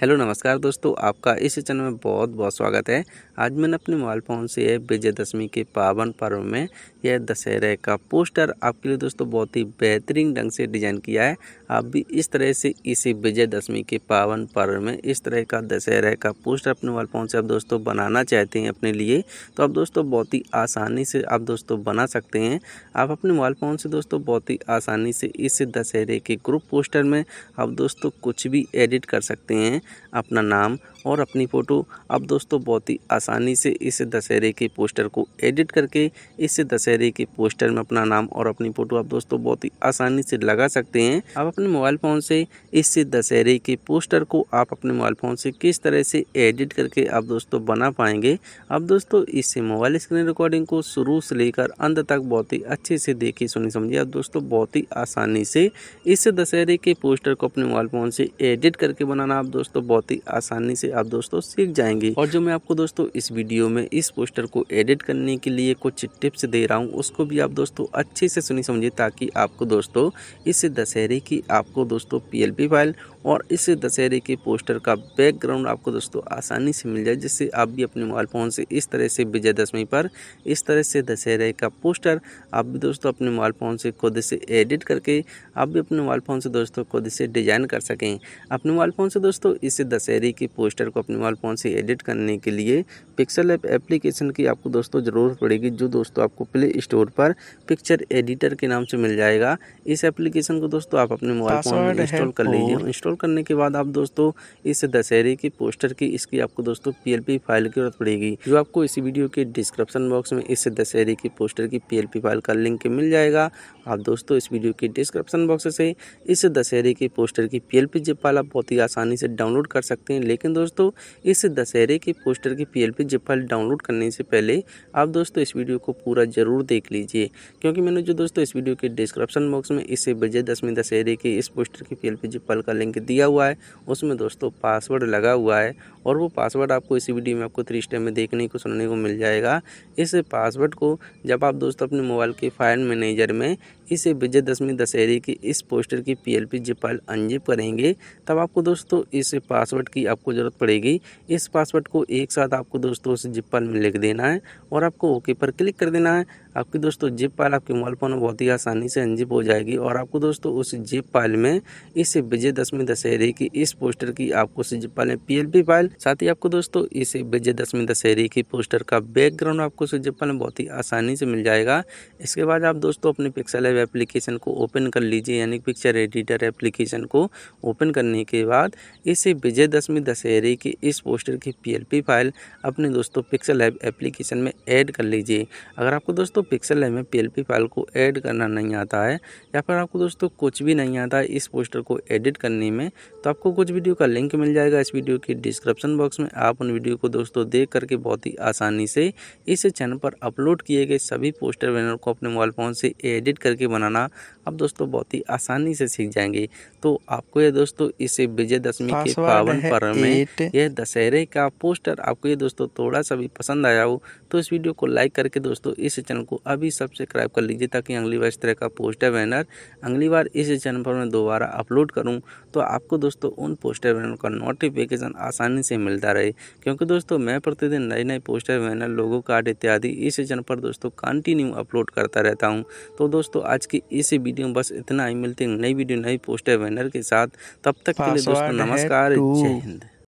hello नमस्कार दोस्तों आपका इस चैनल में बहुत बहुत स्वागत है आज मैंने अपने मोबाइल फ़ोन से विजयदशमी के पावन पर्व में यह दशहरे का पोस्टर आपके लिए दोस्तों बहुत ही बेहतरीन ढंग से डिज़ाइन किया है आप भी इस तरह से इसी विजयदशमी के पावन पर्व में इस तरह का दशहरा का पोस्टर अपने वाल फोन से आप दोस्तों बनाना चाहते हैं अपने लिए तो आप दोस्तों बहुत ही आसानी से आप दोस्तों बना सकते हैं आप अपने मोबाइल फ़ोन से दोस्तों बहुत ही आसानी से इस दशहरे के ग्रुप पोस्टर में आप दोस्तों कुछ भी एडिट कर सकते हैं अपना नाम और अपनी फ़ोटो अब दोस्तों बहुत ही आसानी से इस दशहरे के पोस्टर को एडिट करके इस दशहरे के पोस्टर में अपना नाम और अपनी फ़ोटो आप दोस्तों बहुत ही आसानी से लगा सकते हैं आप अपने मोबाइल फ़ोन से इस दशहरे के पोस्टर को आप अपने मोबाइल फ़ोन से किस तरह से एडिट करके आप दोस्तों बना पाएंगे अब दोस्तों इससे मोबाइल स्क्रीन रिकॉर्डिंग को शुरू से लेकर अंत तक बहुत ही अच्छे से देखी सुनी समझिए आप दोस्तों बहुत ही आसानी से इस दशहरे के पोस्टर को अपने मोबाइल फ़ोन से एडिट करके बनाना आप दोस्तों बहुत ही आसानी से आप दोस्तों सीख जाएंगे और जो मैं आपको दोस्तों इस वीडियो में इस पोस्टर को एडिट करने के लिए कुछ टिप्स दे रहा हूँ उसको भी आप दोस्तों अच्छे से सुनी समझिए ताकि आपको दोस्तों इस दशहरे की आपको दोस्तों पी फाइल और इस दशहरे के पोस्टर का बैकग्राउंड आपको दोस्तों आसानी से मिल जाए जिससे आप भी अपने मोबाइल फ़ोन से इस तरह से विजयदशमी पर इस तरह से दशहरे का पोस्टर आप भी दोस्तों अपने मोबाइल फ़ोन से खुद से एडिट करके आप भी अपने मोबाइल फ़ोन से दोस्तों खुद से डिज़ाइन कर सकें अपने मोबाइल फ़ोन से दोस्तों इस दशहरे के पोस्टर को अपने मोबाइल फ़ोन से एडिट करने के लिए पिक्सल ऐप एप्लीकेशन की आपको दोस्तों ज़रूरत पड़ेगी जो दोस्तों आपको प्ले स्टोर पर पिक्चर एडिटर के नाम से मिल जाएगा इस एप्लीकेशन को दोस्तों आप अपने मोबाइल फ़ोन में इंस्टॉल कर लीजिए इंस्टॉल इंस्टॉल करने के बाद आप दोस्तों इस दशहरे के पोस्टर की इसकी आपको दोस्तों पीएलपी फाइल की जरूरत पड़ेगी जो आपको इसी वीडियो के डिस्क्रिप्शन बॉक्स में इस दशहरे के पोस्टर की पीएलपी फाइल का लिंक मिल जाएगा आप दोस्तों इस वीडियो के डिस्क्रिप्शन बॉक्स से इस दशहरे के पोस्टर की पी जिप फाइल आप बहुत ही आसानी से डाउनलोड कर सकते हैं लेकिन दोस्तों इस दशहरे के पोस्टर की पी जिप फाइल डाउनलोड करने से पहले आप दोस्तों इस वीडियो को पूरा जरूर देख लीजिए क्योंकि मैंने जो दोस्तों इस वीडियो के डिस्क्रिप्शन बॉक्स में इसे विजय दशमी दशहरे के इस पोस्टर की पी जिप फाइल का लिंक दिया हुआ है उसमें दोस्तों पासवर्ड लगा हुआ है और वो पासवर्ड आपको इसी वीडियो में आपको थ्री स्टेप में देखने को सुनने को मिल जाएगा इस पासवर्ड को जब आप दोस्तों अपने मोबाइल के फाइल मैनेजर में इस विजय दशमी दशहरे की इस पोस्टर की P L P zip file unzip करेंगे तब आपको दोस्तों इस पासवर्ड की आपको ज़रूरत पड़ेगी इस पासवर्ड को एक साथ आपको दोस्तों उस जिप फाइल में लिख देना है और आपको ओके पर क्लिक कर देना है आपकी दोस्तों जिप फाइल आपके मोबाइल फ़ोन में बहुत ही आसानी से अनजिप हो जाएगी और आपको दोस्तों उस जिप फाइल में इस विजय दशमी दशहरे की इस पोस्टर की आपको उस जिप फाइल में पी एल पी फाइल साथ ही आपको दोस्तों इस विजयदशमी दशहरे की पोस्टर का बैकग्राउंड आपको सुजपल में बहुत ही आसानी से मिल जाएगा इसके बाद आप दोस्तों अपने पिक्सल एव एप्लीकेशन को ओपन कर लीजिए यानी पिक्चर एडिटर एप्लीकेशन को ओपन करने के बाद इस विजयदशमी दशहरे की इस पोस्टर की पी फाइल अपने दोस्तों पिक्सल एव एप्लीकेशन में ऐड कर लीजिए अगर आपको दोस्तों पिक्सल एव में पी फाइल को ऐड करना नहीं आता है या फिर आपको दोस्तों कुछ भी नहीं आता है इस पोस्टर को एडिट करने में तो आपको कुछ वीडियो का लिंक मिल जाएगा इस वीडियो की डिस्क्रिप्शन डिस्क्रिप्शन बॉक्स में आप उन वीडियो को दोस्तों देख करके बहुत ही आसानी से इस चैनल पर अपलोड किए गए सभी पोस्टर बैनर को अपने मोबाइल फ़ोन से एडिट करके बनाना आप दोस्तों बहुत ही आसानी से सीख जाएंगे तो आपको ये दोस्तों इस विजयदशमी के पावन पर्व में यह दशहरे का पोस्टर आपको ये दोस्तों थोड़ा सा भी पसंद आया हो तो इस वीडियो को लाइक करके दोस्तों इस चैनल को अभी सब्सक्राइब कर लीजिए ताकि अगली बार इस तरह का पोस्टर बैनर अगली बार इस चैनल पर मैं दोबारा अपलोड करूँ तो आपको दोस्तों उन पोस्टर बैनर का नोटिफिकेशन आसानी से मिलता रहे क्योंकि दोस्तों मैं प्रतिदिन नए नए पोस्टर बैनर लोगों कार्ड इत्यादि इस चैनल पर दोस्तों कंटिन्यू अपलोड करता रहता हूँ तो दोस्तों आज की इस वीडियो में बस इतना ही मिलते हैं नई वीडियो नई पोस्टर बैनर के साथ तब तक के लिए दोस्तों नमस्कार जय हिंद